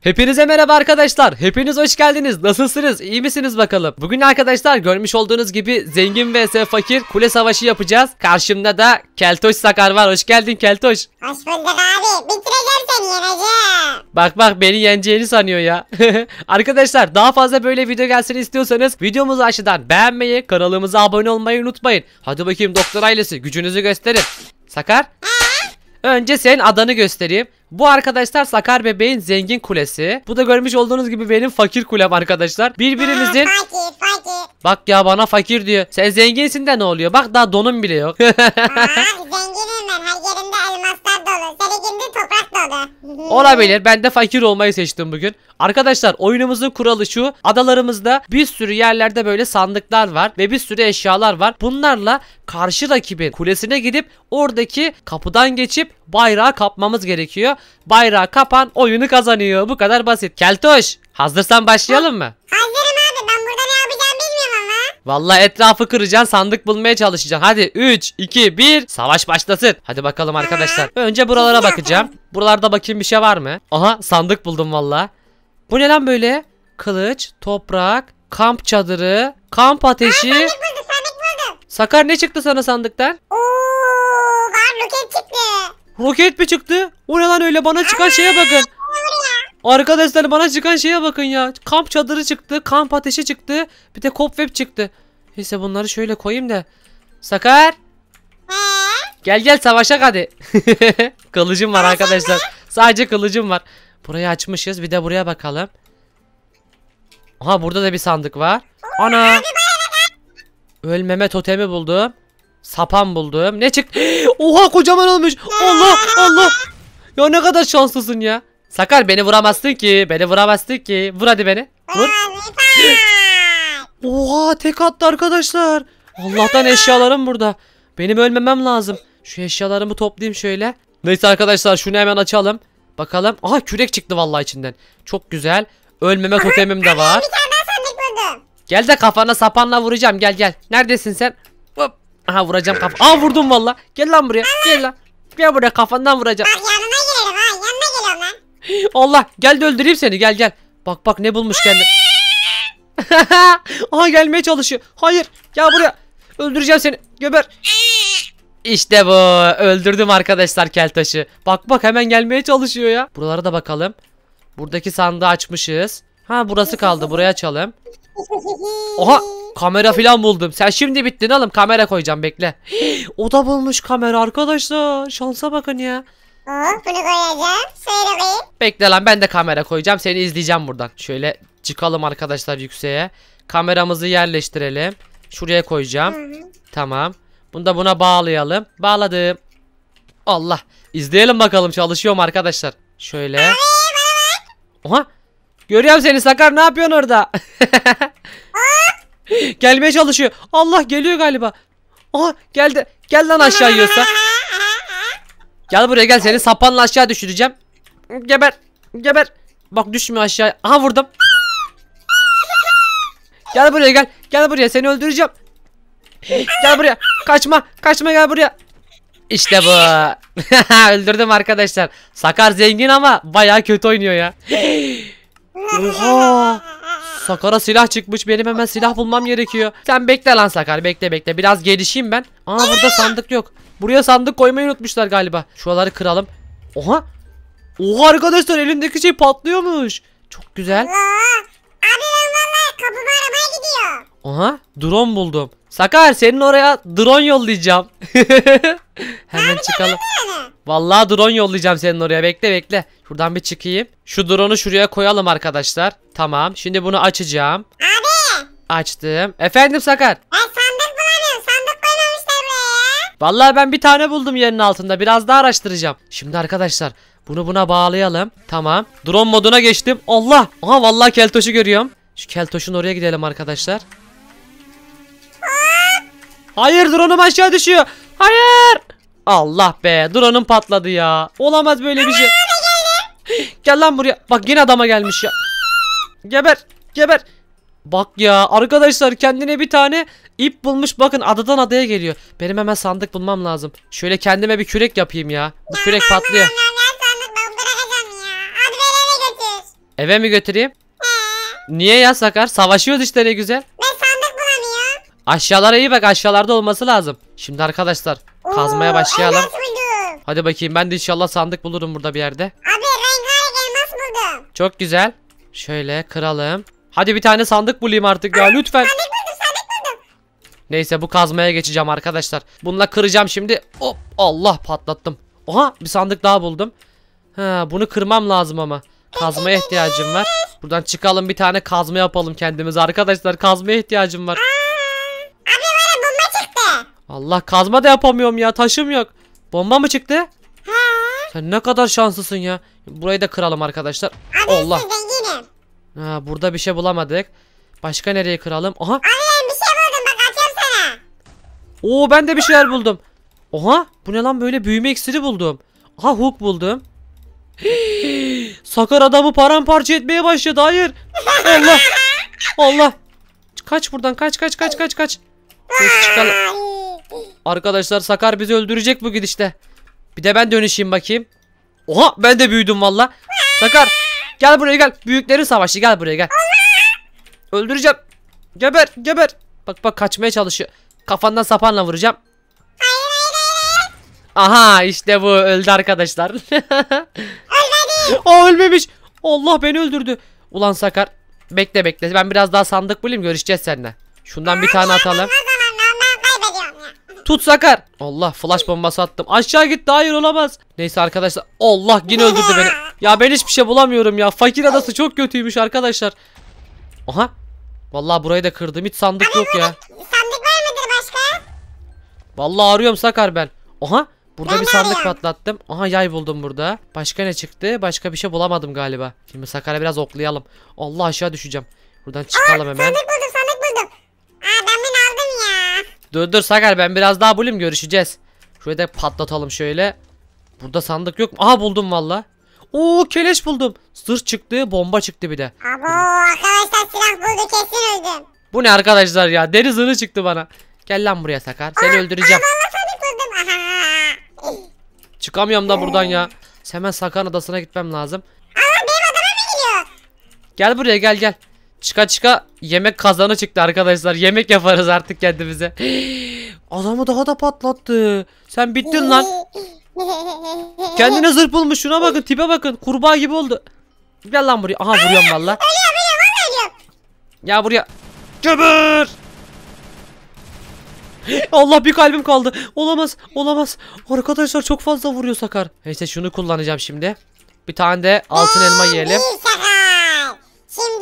Hepinize merhaba arkadaşlar. Hepiniz hoş geldiniz. Nasılsınız? İyi misiniz bakalım? Bugün arkadaşlar görmüş olduğunuz gibi zengin vs fakir kule savaşı yapacağız. Karşımda da Keltoş Sakar var. Hoş geldin Keltoş. Hoş bulduk abi. Bitireceğim seni yeneceğim. Bak bak beni yeneceğini sanıyor ya. arkadaşlar daha fazla böyle video gelsin istiyorsanız videomuzu aşağıdan beğenmeyi, kanalımıza abone olmayı unutmayın. Hadi bakayım doktor ailesi gücünüzü gösterin. Sakar. Ha. Önce senin adanı göstereyim. Bu arkadaşlar Sakar Bebeğin zengin kulesi. Bu da görmüş olduğunuz gibi benim fakir kulem arkadaşlar. Birbirimizin... Ha, fakir, fakir. Bak ya bana fakir diyor. Sen zenginsin de ne oluyor? Bak daha donum bile yok. Aa, zenginim ben. Her yerimde elmaslar dolu. Seninkinde toprak dolu. Olabilir. Ben de fakir olmayı seçtim bugün. Arkadaşlar oyunumuzun kuralı şu. Adalarımızda bir sürü yerlerde böyle sandıklar var ve bir sürü eşyalar var. Bunlarla karşı rakibin kulesine gidip oradaki kapıdan geçip bayrağı kapmamız gerekiyor. Bayrağı kapan oyunu kazanıyor. Bu kadar basit. Keltoş hazırsan başlayalım mı? Hayır. Vallahi etrafı kıracaksın sandık bulmaya çalışacaksın. Hadi 3, 2, 1 savaş başlasın. Hadi bakalım arkadaşlar. Önce buralara bakacağım. Buralarda bakayım bir şey var mı? Aha sandık buldum vallahi. Bu ne lan böyle? Kılıç, toprak, kamp çadırı, kamp ateşi. Aa, sandık buldum, sandık buldum. Sakar ne çıktı sana sandıktan? Ooo, var roket çıktı. Roket mi çıktı? O ne lan öyle bana çıkan şeye bakın. Arkadaşlar bana çıkan şeye bakın ya. Kamp çadırı çıktı. Kamp ateşi çıktı. Bir de kop web çıktı. Neyse bunları şöyle koyayım da. Sakar. Gel gel savaşak hadi. kılıcım var arkadaşlar. Sadece kılıcım var. Burayı açmışız. Bir de buraya bakalım. Aha burada da bir sandık var. Ana. Ölmeme totemi buldum. Sapan buldum. Ne çıktı? Oha kocaman olmuş. Allah Allah. Ya ne kadar şanslısın ya. Sakar beni vuramazsın ki. Beni vuramazsın ki. Vur hadi beni. Vur. Oha tek attı arkadaşlar. Allah'tan eşyalarım burada. Benim ölmemem lazım. Şu eşyalarımı toplayayım şöyle. Neyse arkadaşlar şunu hemen açalım. Bakalım. Aha kürek çıktı vallahi içinden. Çok güzel. Ölmeme totemim de var. Gel de kafana sapanla vuracağım. Gel gel. Neredesin sen? Hop. Aha vuracağım kafa. Aa vurdum valla. Gel lan buraya. Gel lan. Gel buraya kafandan vuracağım. Bak yanına gelirim ha. Yanına geliyorum lan. Allah gel de öldüreyim seni gel gel. Bak bak ne bulmuş kendi. Aha gelmeye çalışıyor. Hayır gel buraya. Öldüreceğim seni. Göber. İşte bu. Öldürdüm arkadaşlar keltaşı. Bak bak hemen gelmeye çalışıyor ya. Buralara da bakalım. Buradaki sandığı açmışız. Ha burası kaldı. Buraya açalım. Oha kamera filan buldum. Sen şimdi bittin oğlum. Kamera koyacağım bekle. o da bulmuş kamera arkadaşlar. Şansa bakın ya bunu koyacağım. Şöyle koyayım. Bekle lan ben de kamera koyacağım. Seni izleyeceğim buradan. Şöyle çıkalım arkadaşlar yükseğe. Kameramızı yerleştirelim. Şuraya koyacağım. Hı hı. Tamam. Bunu da buna bağlayalım. Bağladım. Allah. İzleyelim bakalım çalışıyor mu arkadaşlar. Şöyle. Abi bana bak. Oha. Görüyorum seni Sakar ne yapıyorsun orada? Gelmeye çalışıyor. Allah geliyor galiba. Aha geldi. Gel lan aşağı yiyorsa. Gel buraya gel seni sapanla aşağı düşüreceğim. Geber. Geber. Bak düşmüyor aşağı. Aha vurdum. Gel buraya gel. Gel buraya seni öldüreceğim. Gel buraya. Kaçma. Kaçma gel buraya. İşte bu. Öldürdüm arkadaşlar. Sakar zengin ama baya kötü oynuyor ya. Oha. Sakar'a silah çıkmış. Benim hemen silah bulmam gerekiyor. Sen bekle lan Sakar. Bekle bekle. Biraz gelişeyim ben. Aa burada sandık yok. Buraya sandık koymayı unutmuşlar galiba. Şuraları kıralım. Oha. Oha arkadaşlar elindeki şey patlıyormuş. Çok güzel. Abi vallahi kapıma arabaya gidiyor. Oha drone buldum. Sakar senin oraya drone yollayacağım. Hemen çıkalım. Vallahi drone yollayacağım senin oraya. Bekle bekle. Şuradan bir çıkayım. Şu drone'u şuraya koyalım arkadaşlar. Tamam. Şimdi bunu açacağım. Abi. Açtım. Efendim Sakar. Ben Vallahi ben bir tane buldum yerin altında. Biraz daha araştıracağım. Şimdi arkadaşlar bunu buna bağlayalım. Tamam. Drone moduna geçtim. Allah. Aha vallahi keltoşu görüyorum. Şu keltoşun oraya gidelim arkadaşlar. Hayır drone'um aşağı düşüyor. Hayır. Allah be drone'um patladı ya. Olamaz böyle bir şey. Gel lan buraya. Bak yine adama gelmiş ya. Geber. Geber. Bak ya arkadaşlar kendine bir tane İp bulmuş bakın adadan adaya geliyor. Benim hemen sandık bulmam lazım. Şöyle kendime bir kürek yapayım ya. Bu kürek patlıyor. Eve mi götüreyim? Niye ya Sakar? Savaşıyoruz işte ne güzel. Aşağılara iyi bak aşağılarda olması lazım. Şimdi arkadaşlar kazmaya başlayalım. Hadi bakayım ben de inşallah sandık bulurum burada bir yerde. Abi rengarenk gelmez buldum. Çok güzel. Şöyle kıralım. Hadi bir tane sandık bulayım artık ya lütfen. Sandık Neyse bu kazmaya geçeceğim arkadaşlar. Bununla kıracağım şimdi. Hop Allah patlattım. Oha bir sandık daha buldum. Ha, bunu kırmam lazım ama. Kazmaya ihtiyacım var. Buradan çıkalım bir tane kazma yapalım kendimiz arkadaşlar. Kazmaya ihtiyacım var. Abi bana bomba çıktı. Allah kazma da yapamıyorum ya taşım yok. Bomba mı çıktı? Ha. Sen ne kadar şanslısın ya. Burayı da kıralım arkadaşlar. Abi Allah. Ha, burada bir şey bulamadık. Başka nereye kıralım? Aha. Abi Oo ben de bir şeyler buldum. Oha bu ne lan böyle büyüme iksiri buldum. Aha hook buldum. sakar adamı paramparça etmeye başladı. Hayır. Allah. Allah. Kaç buradan kaç kaç kaç kaç kaç. çıkalım. Arkadaşlar Sakar bizi öldürecek bu gidişte. Bir de ben dönüşeyim bakayım. Oha ben de büyüdüm valla. Sakar gel buraya gel. Büyüklerin savaşı gel buraya gel. Öldüreceğim. Geber geber. Bak bak kaçmaya çalışıyor. Kafandan sapanla vuracağım. Hayır hayır hayır. Aha işte bu öldü arkadaşlar. Ölmedi. o ölmemiş. Allah beni öldürdü. Ulan Sakar bekle bekle ben biraz daha sandık bulayım görüşeceğiz seninle. Şundan Aa, bir tane atalım. Tut Sakar. Allah flash bombası attım. Aşağı gitti. Hayır olamaz. Neyse arkadaşlar. Allah yine öldürdü beni. Ya ben hiçbir şey bulamıyorum ya. Fakir adası çok kötüymüş arkadaşlar. Aha. Vallahi burayı da kırdım. Hiç sandık yok ya. Vallahi arıyorum Sakar ben. Oha burada tamam. bir sandık patlattım. Aha yay buldum burada. Başka ne çıktı? Başka bir şey bulamadım galiba. Şimdi Sakar'a biraz oklayalım. Allah aşağı düşeceğim. Buradan çıkalım Aa, hemen. Sandık buldum sandık buldum. Aa ben beni aldım ya. Dur dur Sakar ben biraz daha bulayım görüşeceğiz. Şurayı da patlatalım şöyle. Burada sandık yok mu? Aha buldum valla. Oo keleş buldum. Sırt çıktı, bomba çıktı bir de. Abo arkadaşlar silah buldu kesin öldüm. Bu ne arkadaşlar ya? Deri zırhı çıktı bana. Gel lan buraya Sakar. Seni öldüreceğim. Çıkamıyorum da buradan ya. Hemen Sakar adasına gitmem lazım. Gel buraya gel gel. Çıka çıka yemek kazanı çıktı arkadaşlar. Yemek yaparız artık kendimize. Adamı daha da patlattı. Sen bittin lan. Kendine zırh bulmuş. Şuna bakın tipe bakın. Kurbağa gibi oldu. Gel lan buraya. Aha vuruyorum valla. Ya buraya. Göbür. Allah bir kalbim kaldı. Olamaz. Olamaz. Arkadaşlar çok fazla vuruyor Sakar. Neyse şunu kullanacağım şimdi. Bir tane de altın elma yiyelim. Şimdi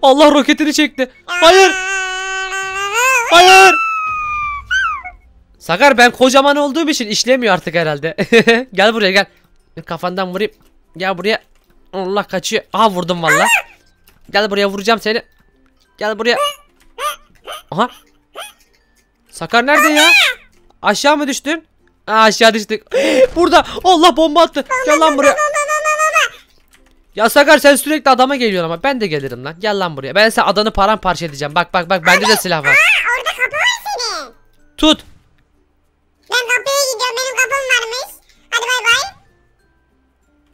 Allah roketini çekti. Hayır. Hayır. Sakar ben kocaman olduğum için işlemiyor artık herhalde. gel buraya gel. Kafandan vurayım. Gel buraya. Allah kaçıyor. Aha vurdum valla. Gel buraya vuracağım seni. Gel buraya. Aha Sakar nerede ya? Aşağı mı düştün? aşağı düştük. Burada. Allah bomba attı. Gel lan buraya. Ya Sakar sen sürekli adama geliyorsun ama ben de gelirim lan. Gel lan buraya. Ben sen adanı paramparça edeceğim. Bak bak bak bende de silah var. Aa, orada kapı var senin. Tut. Ben kapıya gidiyorum. Benim kapım varmış. Hadi bay bay.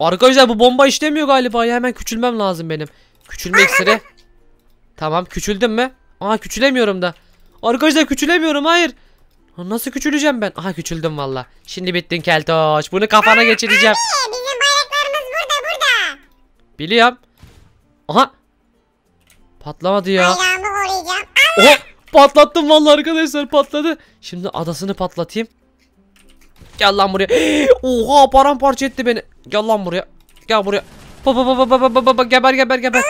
Arkadaşlar bu bomba işlemiyor galiba. Ya hemen küçülmem lazım benim. Küçülmek iksiri. Tamam küçüldüm mü? Aa küçülemiyorum da. Arkadaşlar küçülemiyorum hayır. Nasıl küçüleceğim ben? Aha küçüldüm valla. Şimdi bittin keltoş. Bunu kafana Aa, geçireceğim. Abi, bizim bayraklarımız burada burada. Biliyorum. Aha. Patlamadı ya. Bayrağımı koruyacağım. Oha. Patlattım valla arkadaşlar patladı. Şimdi adasını patlatayım. Gel lan buraya. Oha paramparça etti beni. Gel lan buraya. Gel buraya. Ba ba ba ba ba ba ba ba geber geber geber.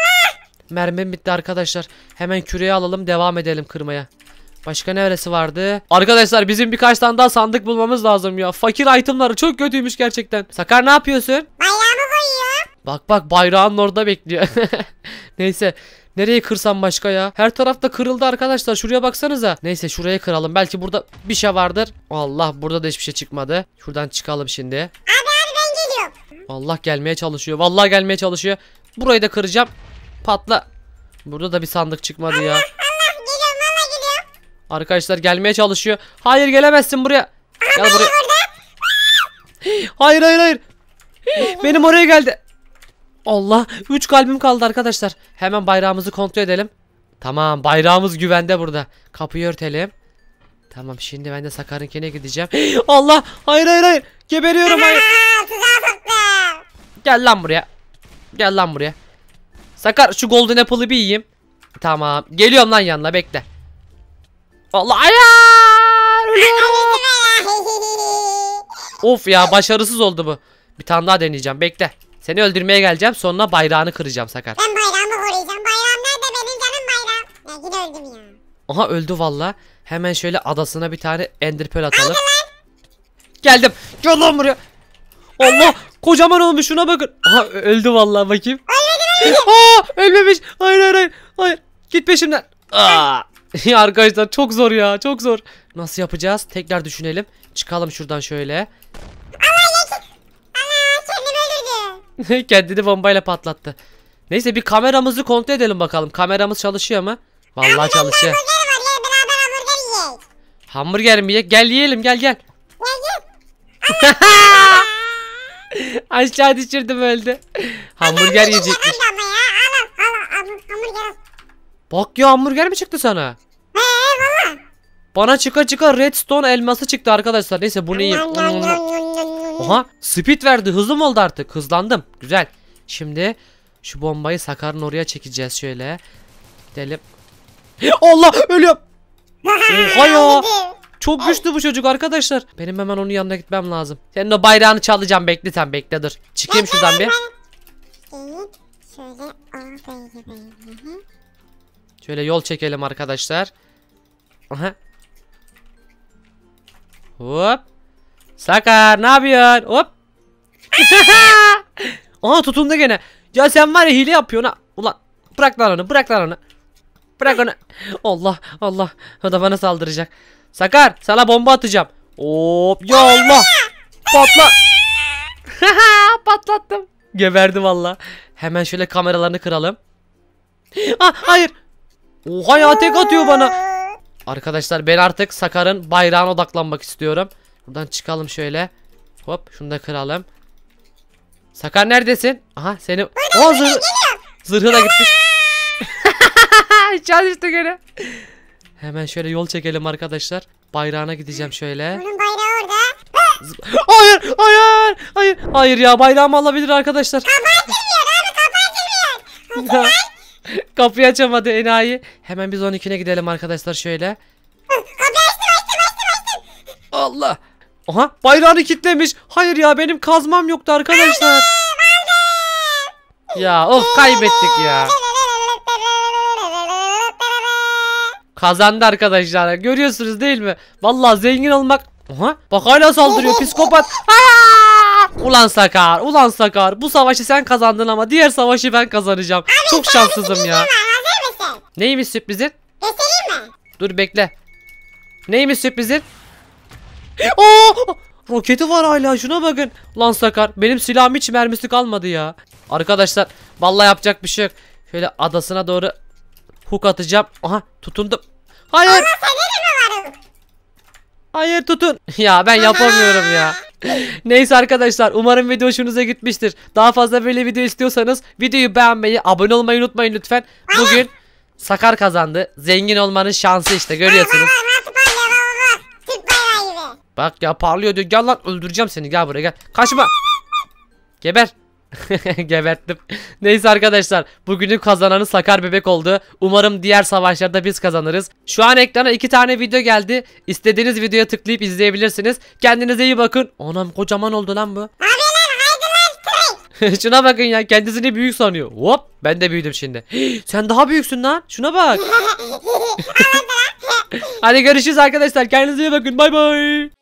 Mermim bitti arkadaşlar. Hemen küreyi alalım devam edelim kırmaya. Başka neresi vardı? Arkadaşlar bizim birkaç tane daha sandık bulmamız lazım ya. Fakir itemları çok kötüymüş gerçekten. Sakar ne yapıyorsun? Bayrağımı koyuyor. Bak bak bayrağın orada bekliyor. Neyse. Nereye kırsam başka ya? Her tarafta kırıldı arkadaşlar. Şuraya baksanıza. Neyse şuraya kıralım. Belki burada bir şey vardır. Allah burada da hiçbir şey çıkmadı. Şuradan çıkalım şimdi. Abi abi ben geliyorum. Allah gelmeye çalışıyor. Vallahi gelmeye çalışıyor. Burayı da kıracağım. Patla. Burada da bir sandık çıkmadı ya. Arkadaşlar gelmeye çalışıyor. Hayır gelemezsin buraya. Gel buraya. Hayır hayır hayır. Benim oraya geldi. Allah 3 kalbim kaldı arkadaşlar. Hemen bayrağımızı kontrol edelim. Tamam bayrağımız güvende burada. Kapıyı örtelim. Tamam şimdi ben de Sakar'ınkine gideceğim. Allah hayır hayır hayır. Geberiyorum hayır. Gel lan buraya. Gel lan buraya. Sakar şu golden apple'ı bir yiyeyim. Tamam geliyorum lan yanına bekle. Vallahi ya! Ölüyorum. of ya başarısız oldu bu. Bir tane daha deneyeceğim. Bekle. Seni öldürmeye geleceğim. Sonra bayrağını kıracağım Sakar. Ben bayrağımı koruyacağım. Bayrağım nerede benim canım bayrağım? Ya yine öldüm ya. Aha öldü valla. Hemen şöyle adasına bir tane ender pearl atalım. Geldim. Gel lan buraya. Allah kocaman olmuş şuna bakın. Aha öldü valla bakayım. Ölmedi Aa ölmemiş. Hayır hayır hayır. Hayır. Git peşimden. Aa. Arkadaşlar çok zor ya çok zor. Nasıl yapacağız? Tekrar düşünelim. Çıkalım şuradan şöyle. Kendini bombayla patlattı. Neyse bir kameramızı kontrol edelim bakalım. Kameramız çalışıyor mu? Vallahi Abi, çalışıyor. Hamburger mi ye? Gel yiyelim gel gel. Aşağı düşürdüm öldü. hamburger yiyecekmiş. Bak ya hamburger mi çıktı sana? Bana çıka çıka redstone elması çıktı arkadaşlar. Neyse bunu yiyeyim. Oha speed verdi. Hızım oldu artık. Hızlandım. Güzel. Şimdi şu bombayı Sakar'ın oraya çekeceğiz şöyle. Gidelim. Allah ölüyorum. Oha ya. Çok güçlü bu çocuk arkadaşlar. Benim hemen onun yanına gitmem lazım. Senin o bayrağını çalacağım. Bekle sen bekle dur. Çıkayım şuradan bir. Şöyle yol çekelim arkadaşlar. Aha. Hop. Sakar ne yapıyorsun? Hop. Aha tutundu gene. Ya sen var ya hile yapıyorsun ha. Ulan bırak lan onu bırak lan onu. Bırak onu. Allah Allah. O da bana saldıracak. Sakar sana bomba atacağım. Hop ya Allah. Patla. Patlattım. Geberdi valla. Hemen şöyle kameralarını kıralım. Ah hayır. Oha ya tek atıyor bana. Arkadaşlar ben artık Sakar'ın bayrağına odaklanmak istiyorum. Buradan çıkalım şöyle. Hop şunu da kıralım. Sakar neredesin? Aha seni... Burada, oh, zırh... Zırhı da gitmiş. Çalıştı gene. Hemen şöyle yol çekelim arkadaşlar. Bayrağına gideceğim şöyle. Onun bayrağı orada. hayır, hayır, hayır. Hayır ya bayrağımı alabilir arkadaşlar. Kapatılmıyor abi kapatılmıyor. Hadi Kapıyı açamadı enayi. Hemen biz 12'ne gidelim arkadaşlar şöyle. Kapıyı açtım açtım açtım açtım. Allah. Aha bayrağını kitlemiş. Hayır ya benim kazmam yoktu arkadaşlar. Aldım, aldım. Ya of kaybettik ya. Kazandı arkadaşlar. Görüyorsunuz değil mi? Vallahi zengin olmak. Aha bak hala saldırıyor psikopat. Aa! Ulan Sakar, ulan Sakar. Bu savaşı sen kazandın ama diğer savaşı ben kazanacağım. Abi, Çok şanssızım ya. Şey var, hazır mısın? Neymiş sürprizin? Göstereyim mi? Dur bekle. Neymiş sürprizin? Oo! Roketi var hala şuna bakın. Lan Sakar benim silahım hiç mermisi kalmadı ya. Arkadaşlar vallahi yapacak bir şey yok. Şöyle adasına doğru hook atacağım. Aha tutundum. Hayır. Hayır tutun. Ya ben yapamıyorum ya. Neyse arkadaşlar umarım video hoşunuza gitmiştir. Daha fazla böyle video istiyorsanız videoyu beğenmeyi, abone olmayı unutmayın lütfen. Bugün Sakar kazandı. Zengin olmanın şansı işte görüyorsunuz. Bak ya parlıyor diyor. Gel lan öldüreceğim seni gel buraya gel. Kaçma. Geber. Geberttim. Neyse arkadaşlar bugünün kazananı Sakar Bebek oldu. Umarım diğer savaşlarda biz kazanırız. Şu an ekrana iki tane video geldi. İstediğiniz videoya tıklayıp izleyebilirsiniz. Kendinize iyi bakın. Anam kocaman oldu lan bu. Şuna bakın ya kendisini büyük sanıyor. Hop ben de büyüdüm şimdi. Sen daha büyüksün lan. Şuna bak. Hadi görüşürüz arkadaşlar. Kendinize iyi bakın. Bay bay.